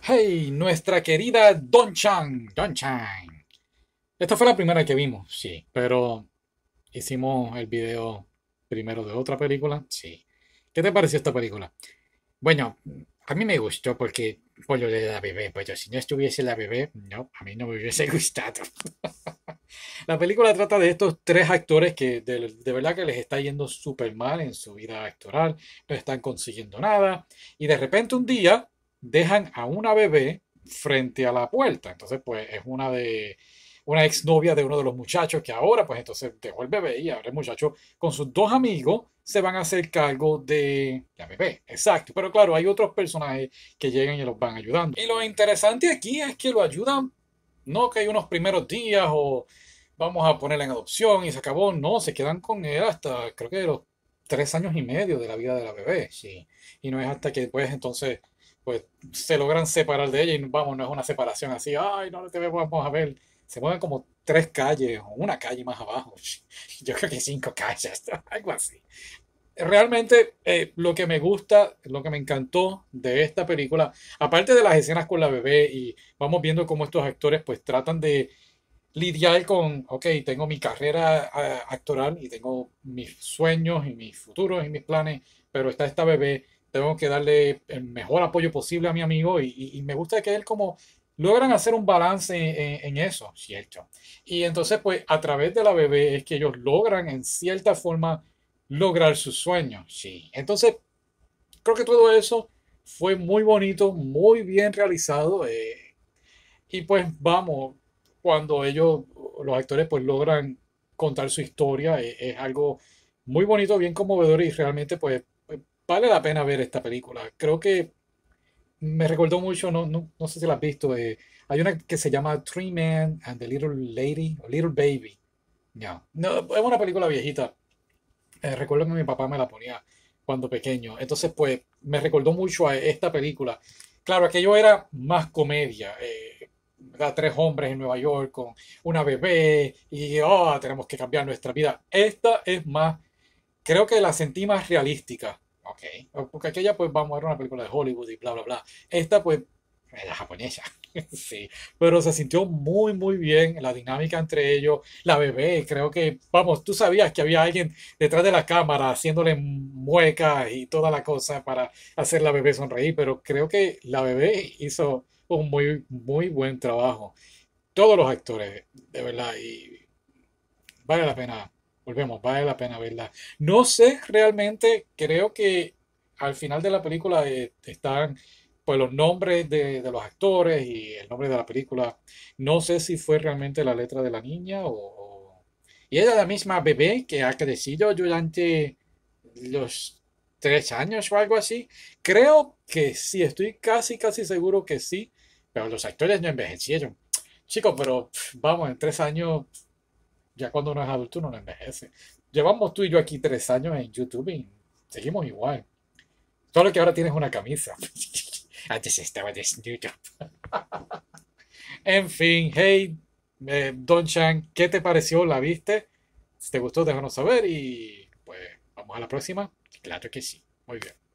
Hey, nuestra querida Don Chang, Don Chang. Esta fue la primera que vimos, sí, pero hicimos el video primero de otra película, sí. ¿Qué te pareció esta película? Bueno, a mí me gustó porque pollo pues, de la bebé, pero pues, si no estuviese la bebé, no, a mí no me hubiese gustado. La película trata de estos tres actores que de, verdad que les está yendo súper mal en su vida actoral, no están consiguiendo nada y de repente un día dejan a una bebé frente a la puerta. Entonces, pues es una de una exnovia de uno de los muchachos que ahora, pues entonces dejó el bebé y ahora el muchacho con sus dos amigos se van a hacer cargo de la bebé. Exacto. Pero claro, hay otros personajes que llegan y los van ayudando. Y lo interesante aquí es que lo ayudan, no que hay unos primeros días o vamos a ponerla en adopción y se acabó. No, se quedan con él hasta creo que los tres años y medio de la vida de la bebé. Sí. Y no es hasta que después pues, entonces pues se logran separar de ella y vamos, no es una separación así, ay, no te vamos a ver. Se mueven como tres calles o una calle más abajo. Yo creo que cinco calles, algo así. Realmente eh, lo que me gusta, lo que me encantó de esta película, aparte de las escenas con la bebé y vamos viendo cómo estos actores pues tratan de lidiar con, ok, tengo mi carrera actoral y tengo mis sueños y mis futuros y mis planes, pero está esta bebé, tengo que darle el mejor apoyo posible a mi amigo y, me gusta que él como logran hacer un balance en, eso, ¿cierto? Y entonces, pues a través de la bebé es que ellos logran en cierta forma lograr sus sueños, sí. Entonces, creo que todo eso fue muy bonito, muy bien realizado. Eh, y pues vamos, cuando ellos, los actores, pues logran contar su historia, eh, es, algo muy bonito, bien conmovedor y realmente, pues, vale la pena ver esta película. Creo que me recordó mucho, no, no, sé si la has visto, eh, hay una que se llama Three Men and the Little Lady, Little Baby. es una película viejita. Eh, recuerdo que mi papá me la ponía cuando pequeño. Entonces, pues, me recordó mucho a esta película. Claro, aquello era más comedia. Eh, tres hombres en Nueva York con una bebé y oh, tenemos que cambiar nuestra vida. Esta es más, creo que la sentí más realística. Ok, oh, porque aquella pues vamos a ver una película de Hollywood y bla, bla, bla. Esta pues la japonesa, sí, pero se sintió muy, muy bien la dinámica entre ellos, la bebé, creo que, vamos, tú sabías que había alguien detrás de la cámara haciéndole muecas y toda la cosa para hacer la bebé sonreír, pero creo que la bebé hizo un muy, muy buen trabajo. Todos los actores, de verdad, y vale la pena, volvemos, vale la pena verla. No sé realmente, creo que al final de la película eh, están pues los nombres de, los actores y el nombre de la película. No sé si fue realmente la letra de la niña o... o... Y era la misma bebé que ha crecido durante los tres años o algo así. Creo que sí, estoy casi, casi seguro que sí, pero los actores no envejecieron. Chicos, pero vamos, en tres años, ya cuando uno es adulto uno no envejece. Llevamos tú y yo aquí tres años en YouTube y seguimos igual. Solo que ahora tienes una camisa. Antes estaba desnudo. en fin, hey, eh, Don Chan, ¿qué te pareció? ¿La viste? Si te gustó, déjanos saber y pues vamos a la próxima. Claro que sí. Muy bien.